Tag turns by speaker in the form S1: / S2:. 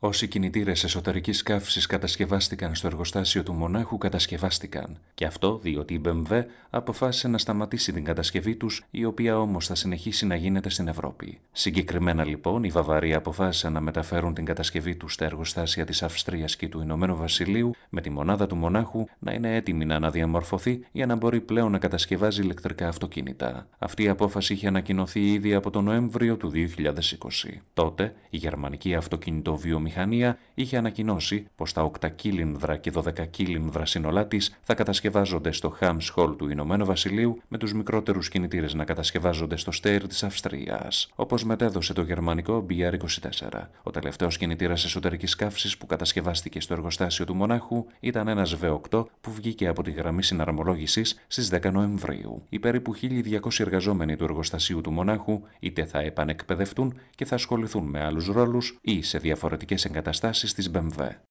S1: Όσοι κινητήρες εσωτερικής καύσης κατασκευάστηκαν στο εργοστάσιο του Μονάχου κατασκευάστηκαν. Και αυτό διότι η BMW αποφάσισε να σταματήσει την κατασκευή τους, η οποία όμως θα συνεχίσει να γίνεται στην Ευρώπη. Συγκεκριμένα λοιπόν, οι Βαβαροί αποφάσισαν να μεταφέρουν την κατασκευή τους στα εργοστάσια της Αυστρίας και του Ηνωμένου Βασιλείου, με τη μονάδα του Μονάχου να είναι έτοιμη να αναδιαμορφωθεί για να μπορεί πλέον να κατασκευάζει ηλεκτρικά αυτοκίνητα. Αυτή η απόφαση είχε ανακοινωθεί ήδη από τον Νοέμβριο του 2020. Τότε, η γερμανική αυτοκινητοβιομηχανία βιομηχανία είχε ανακοινώσει πως τα 8 κύλινδρα και 12 κύλινδρα σύνολά της θα κατασκευάζονται στο Χάμ Σχολ του Ηνωμένου Βασιλείου, με τους μικρότερους κινητήρες να κατασκευάζονται στο Στέιρ της Αυστρίας, όπως μετέδωσε το γερμανικό BR24. Ο τελευταίος κινητήρας εσωτερικής καύσης που κατασκευάστηκε στο εργοστάσιο του Μονάχου ήταν ένας V8 που βγήκε από τη γραμμή συναρμολόγησης στις 10 Νοεμβρίου. Οι περίπου 1.200 εργαζόμενοι του εργοστασίου του Μονάχου είτε θα επανεκπαιδευτούν και θα ασχοληθούν με άλλους ρόλους ή σε διαφορετικές εγκαταστάσεις της BMW.